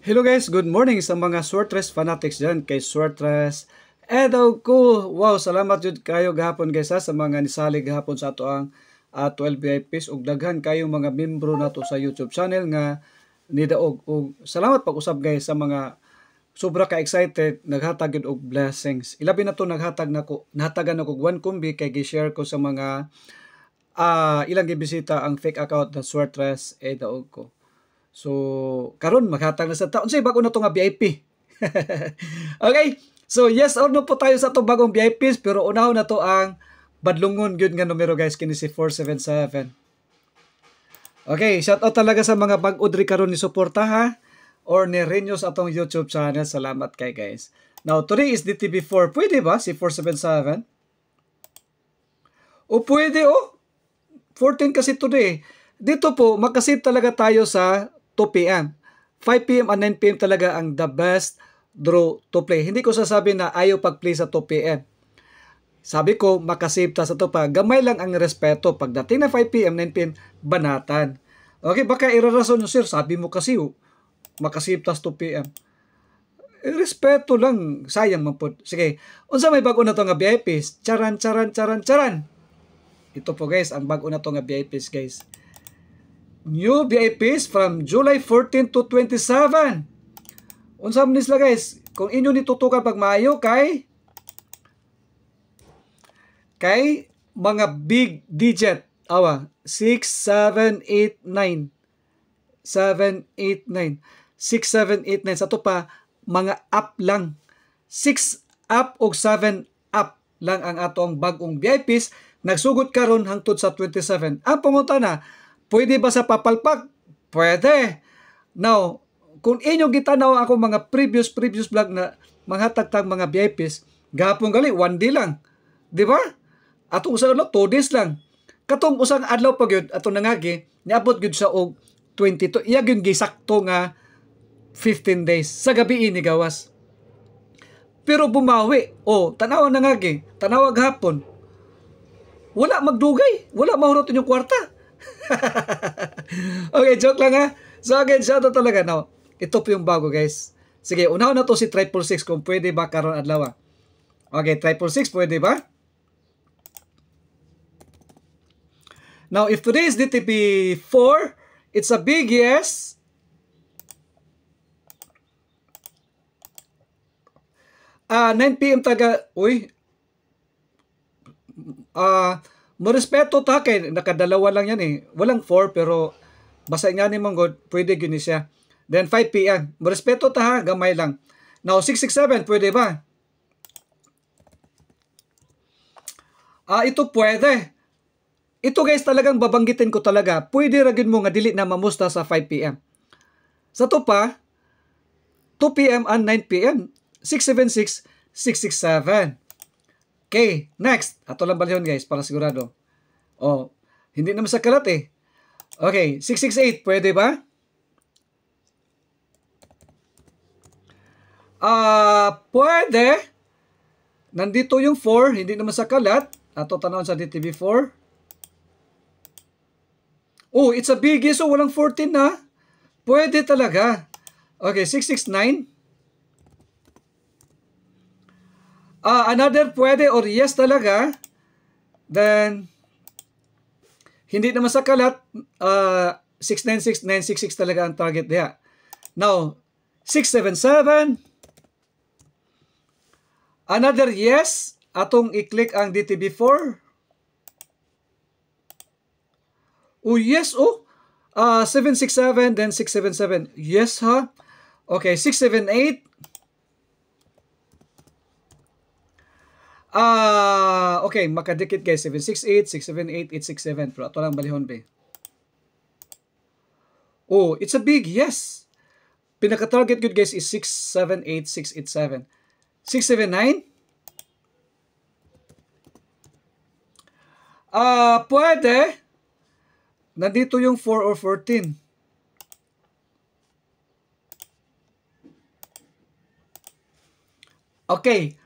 Hello guys, good morning sa mga Swortress fanatics dyan kay Swortress Edaw ko. Wow, salamat jud kayo gahapon guys ha, sa mga nisalig gahapon sa ato ang uh, ah, 12 VIPs ug daghan kayo mga membro nato sa YouTube channel nga nidaog ug salamat pag usab guys sa mga sobra ka excited naghatag og blessings. Ilabi na to naghatag nako, nahatagan nako og one kumbi kay gi-share ko sa mga uh, ilang gibisita ang fake account na Swortress Edaw ko. So, karon maghatag na sa taon. Unsay bago na to nga VIP. okay? So, yes or no po tayo sa to bagong VIPs, pero unaw na to ang badlungon gyud nga numero guys kini si 477. Okay, shout out talaga sa mga bag udri karon ni suporta ha or ni Renyo atong YouTube channel. Salamat kay guys. Now, today is DTV4. Pwede ba si 477? O pwede oh. 14 kasi today. Dito po, makasip talaga tayo sa 2 p.m. 5 p.m. and 9 p.m. talaga ang the best draw to play. Hindi ko sasabi na ayaw pag-play sa 2 p.m. Sabi ko, makasave ta sa to pa. Gamay lang ang respeto. Pagdating na 5 p.m., 9 p.m., banatan. Okay, baka irarason nyo, sir. Sabi mo kasi, oh, makasave ta sa 2 p.m. Eh, respeto lang. Sayang man po. Sige, unsa may bago na to nga VIPs? Charan, charan, charan, charan. Ito po guys, ang bago na to nga VIPs guys new VIPs from July 14 to 27. Unsa man sila guys, kung inyo nitutukan tutukan pag maayo kay kay mga big digit awa 6 7 8 9 7 8 9 6 sa to pa mga up lang 6 up og 7 up lang ang atong bagong VIPs nagsugot karon hangtod sa 27 ang pangutana Pwede ba sa papalpak? Pwede. Now, kung inyo gitanaw ako mga previous previous vlog na mga tagtang mga VIPs, gapong gali one day lang. 'Di ba? Ato usa no 2 days lang. Katong usang adlaw pa gyud ato nangagi niabot gyud sa og 22. Iya gyud gisakto nga 15 days sa gabi ini gawas. Pero bumawi o oh, tanawa nangagi, tanawa gapon, wala magdugay, wala mahurot inyong kwarta. okay, joke lang ha. So again, shoutout talaga. No? Ito po yung bago guys. Sige, una na to si Triple Six kung pwede ba karon adlaw. Ah. Okay, Triple Six, pwede ba? Now, if today is DTP 4, it's a big yes. Uh, ah, 9 p.m. taga, uy, uh, No respeto ta kay nakadalawa lang yan eh. Walang 4 pero basa nga ni mong god, pwede gyud ni siya. Then 5 p.m. No respeto ta ha, gamay lang. Now 667 pwede ba? Ah, ito pwede. Ito guys talagang babanggitin ko talaga. Pwede ra gyud mo nga dili na mamusta sa 5 p.m. Sa to pa 2 p.m. and 9 p.m. 676 667. Okay, next. Ato lang balihon guys para sigurado. Oh, hindi naman sa kalat eh. Okay, 668 pwede ba? Ah, uh, pwede. Nandito yung 4, hindi naman sa kalat. Ato tanawin sa DTV 4. Oh, it's a biggie so walang 14 na. Pwede talaga. Okay, 669. Uh, another pwede or yes talaga. Then, hindi naman sa kalat, uh, ah, 696966 talaga ang target niya. Now, 677. Another yes. Atong i-click ang DTB4. Oh, yes, oh. Uh, ah, 767, then 677. Yes, ha? Okay, 678. Ah, uh, okay, makadikit guys 768, 678, 867 pero ato lang balihon be. Oh, it's a big yes. Pinaka-target good guys is 678, 687. 679? Ah, uh, pwede. Nandito yung 4 or 14. Okay.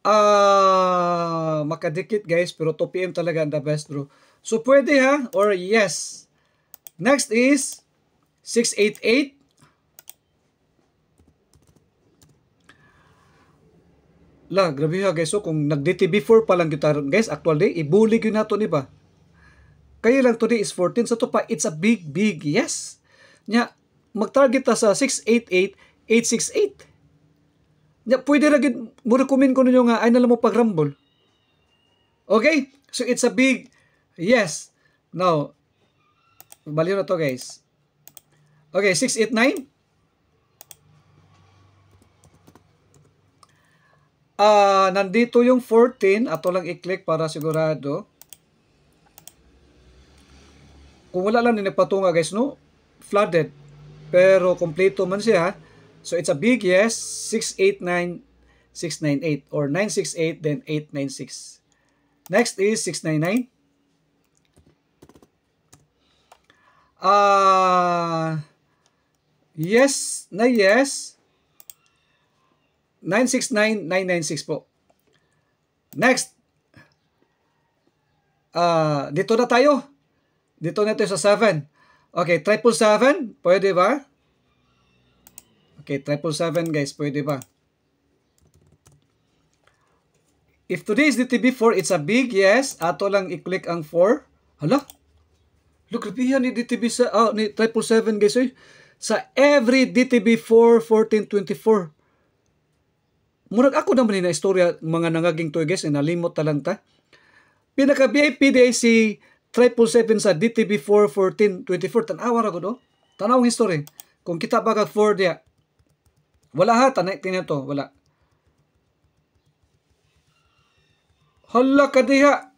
Ah, uh, makadikit guys, pero 2 PM talaga ang the best bro. So pwede ha or yes. Next is 688 La, grabe ha guys. So kung nag-DTB4 pa lang gyud guys, actually day ibuli na to ni ba. Kaya lang today is 14 so to pa it's a big big yes. Nya mag-target ta sa 688 868. Nya, pwede ra gid mo recommend ko ninyo nga ay nalamo Rumble. Okay? So it's a big yes. Now, baliw na to guys. Okay, 689. Ah, uh, nandito yung 14. Ato lang i-click para sigurado. Kung wala lang ni nagpatunga guys, no? Flooded. Pero kompleto man siya. ha. So it's a big yes, 689, 698 or 968 then 896. Next is 699. Uh, ah, yes na yes. 969996 po. Next. Uh, dito na tayo. Dito na tayo sa 7. Okay, triple 7. Pwede ba? Okay, triple 7 guys, pwede ba? If today is DTB 4, it's a big yes. Ato lang i-click ang 4. Hala? Look, yan ni DTB sa, oh, ni triple 7 guys. Eh. Sa every DTB 4, 1424. 24. Murag ako naman na istorya mga nangaging to guys. Eh, nalimot talang ta. Pinaka VIP day si triple 7 sa DTB 4, 1424. 24. Tanawar ako do. Tanawang history. Kung kita bagag 4 dia. Wala ha, tanay to, wala. Hala ka diha.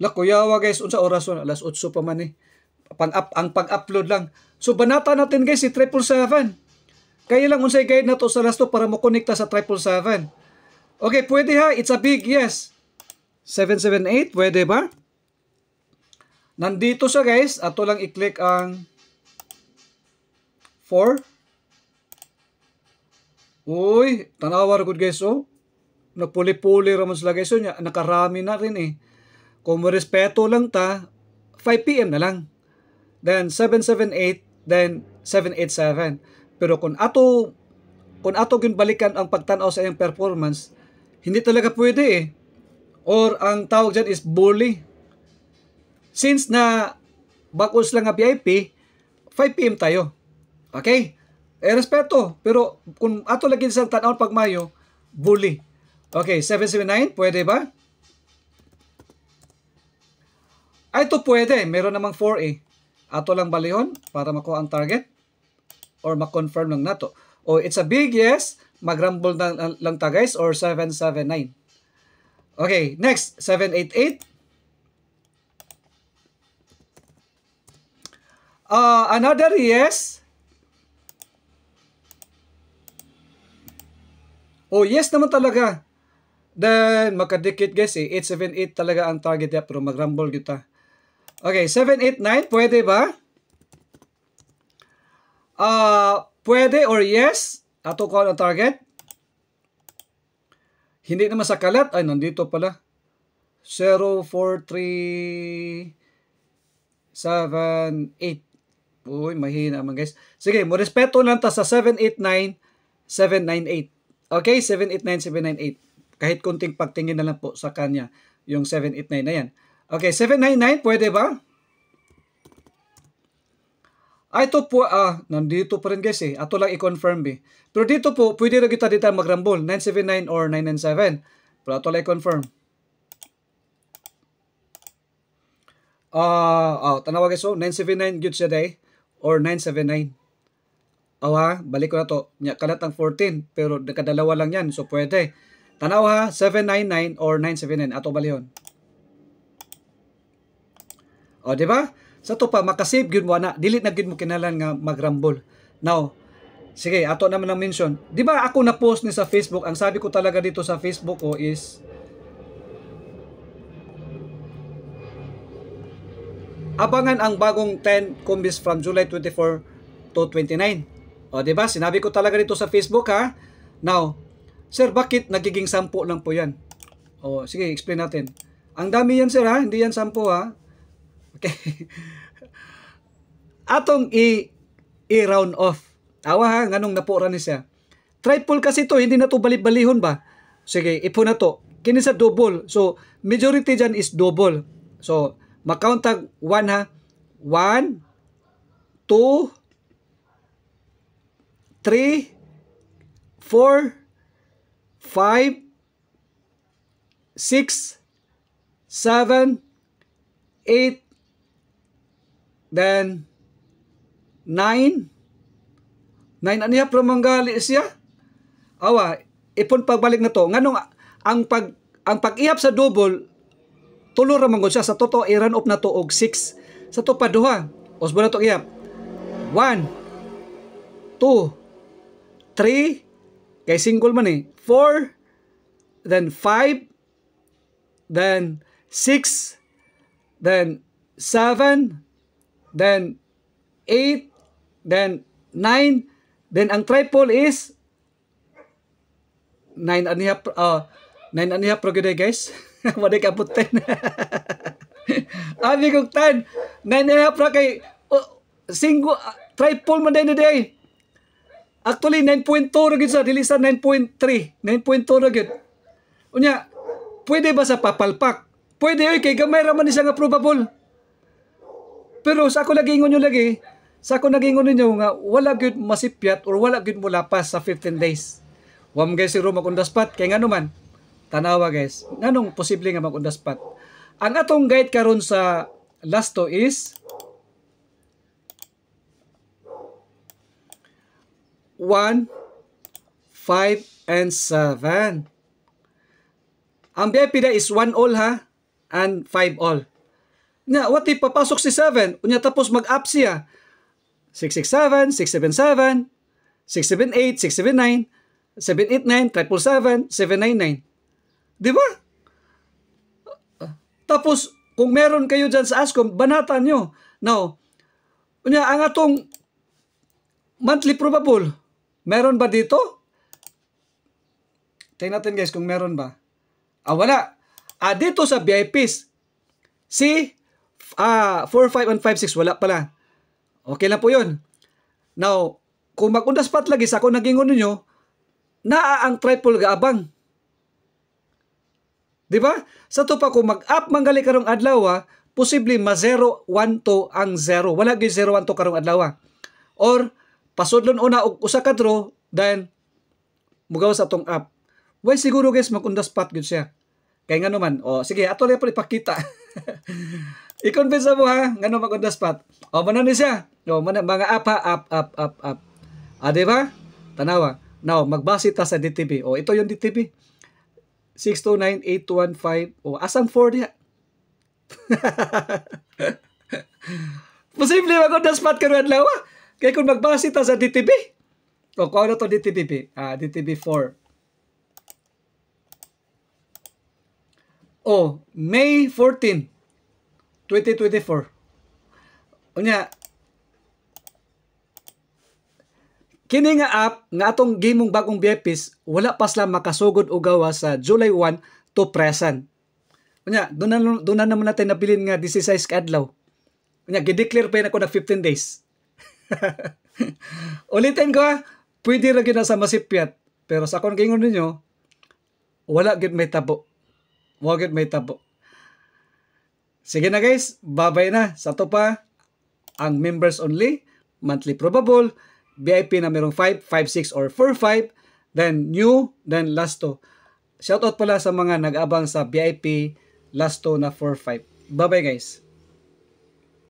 Lakuyawa guys, unsa oras na, alas 8 pa man eh. Pang up, ang pag-upload lang. So banata natin guys si 777. Kaya lang unsay guide nato sa lasto para mo connecta sa 777. Okay, pwede ha, it's a big yes. 778, pwede ba? Nandito siya guys, ato lang i-click ang 4 Uy, tanawar ko guys oh. Nagpuli-puli ramon sila guys oh. Nakarami na rin eh. Kung respeto lang ta, 5pm na lang. Then 778, then 787. Pero kung ato kung ato gyud balikan ang pagtan-aw sa iyang performance, hindi talaga pwede eh. Or ang tawag dyan is bully. Since na bakos lang nga VIP, 5pm tayo. Okay? Eh, respeto. Pero kung ato lagi sa tanaw pag mayo, bully. Okay, 779, pwede ba? Ay, ito pwede. Meron namang 4A. Ato lang balihon para makuha ang target or makonfirm lang nato. O oh, it's a big yes, magrumble na lang ta guys or 779. Okay, next 788. Uh, ah, another yes. Oh, yes naman talaga. Then, magkadikit guys eh. 878 talaga ang target niya, pero mag-rumble kita. Okay, 789, pwede ba? Uh, pwede or yes? Ato ko ang target. Hindi naman sa kalat. Ay, nandito pala. 04378. Uy, mahina naman guys. Sige, mo respeto lang ta sa 789, 798. Okay, 789798. Kahit kunting pagtingin na lang po sa kanya yung 789 na yan. Okay, 799 pwede ba? Ah, ito po, ah, nandito pa rin guys eh. Ato lang i-confirm eh. Pero dito po, pwede na kita dito mag magrambol. 979 or 997. Pero ato lang i-confirm. Ah, uh, oh, ah, tanawa guys, eh, so 979 good siya day or 979. O ha, balik ko na to. Kalat ang 14, pero nakadalawa lang yan. So, pwede. Tanaw ha, 799 or 979. Ato bali yun. O, di Sa to pa, makasave yun mo na. delete na yun mo kinalan nga magrambol. Now, sige, ato naman ang mention. Di ba ako na-post ni sa Facebook, ang sabi ko talaga dito sa Facebook ko is, Abangan ang bagong 10 combis from July 24 to 29. O, di ba? Sinabi ko talaga dito sa Facebook, ha? Now, sir, bakit nagiging sampu lang po yan? O, sige, explain natin. Ang dami yan, sir, ha? Hindi yan sampu, ha? Okay. Atong i- i-round off. Awa ha, nganong napura ni siya. Triple kasi to, hindi na to balibalihon ba? Sige, ipo na to. Kini sa double. So, majority dyan is double. So, makaunt tag 1 ha. 1, 2, 3, 4, 5, 6, 7, 8, then 9. 9 aniya pro manggali siya. Awa, ipon pagbalik na to. Nganong ang pag ang pag-ihap sa double tulo ra man siya sa totoo i-run up na to og 6. Sa to pa duha. Usbo na to ihap. 1 2 3, kay single man eh, 4, then 5, then 6, then 7, then 8, then 9, then ang triple is 9 and a uh, 9 and a half guys. Wala ka put 10. Abi kong 10. 9 and a kay oh, single, uh, triple man din eh, day Actually 9.2 ra sa dili sa 9.3, 9.2 ra Unya, pwede ba sa papalpak? Pwede oy kay gamay ra man ni nga probable. Pero sa ako lagi ingon lagi, sa ako nagingon ninyo nga wala gyud masipyat or wala gyud mulapas sa 15 days. Wam guys si Roma kundaspat kay ngano man. Tanawa guys, nganong posible nga magundaspat. Ang atong guide karon sa last lasto is 1, 5, and 7. Ang BIPD is 1 all ha, and 5 all. Nga, what if papasok si 7? Unya tapos mag-up siya. 667, 677, 678, 679, 789, 777, 799. Di ba? Tapos, kung meron kayo dyan sa ASCOM, banatan nyo. Now, unya, ang atong monthly probable, Meron ba dito? Tingnan natin guys kung meron ba. Ah, wala. Ah, dito sa VIPs, si ah, 4, 5, and 5, 6, wala pala. Okay lang po yun. Now, kung mag pat lagi sa kung naging uno nyo, naa ang triple gaabang. Di ba? Sa to pa, kung mag-up manggali karong adlaw, ah, posible ma 0, 1, 2 ang 0. Wala gyud 0, 1, 2 karong adlaw. Ah. Or, pasudlon una og usa ka draw then mugaw sa atong app why siguro guys magundas pat gyud siya kay ngano man oh, sige ato lang pa ipakita i-convince mo ha ngano magundas pat oh, manan ni siya o oh, manan, mga app ha app app app app ah di ba tanawa now magbasi ta sa DTP oh, ito yung DTP 629815 815 o oh, asang 4 diha posible magundas pat karon lawa kaya kung magbase ta sa DTB, o kung ano to DTB, ah, DTB 4. O, May 14, 2024. Unya, kini nga app nga atong gimong bagong BFPs, wala pa sila makasugod o gawa sa July 1 to present. Unya, doon na, doon na naman natin nabilin nga 16 kadlaw. Unya, gideclare pa yun ako na 15 days. Ulitin ko ha, ah. pwede ra gyud sa masipyat, pero sa akong gingon ninyo, wala git may tabo. Wala git may tabo. Sige na guys, babay na. Sa to pa, ang members only, monthly probable, VIP na merong 5, 5, 6, or 4, 5, then new, then last to. Shoutout pala sa mga nag-abang sa VIP last 2 na 4, 5. bye guys.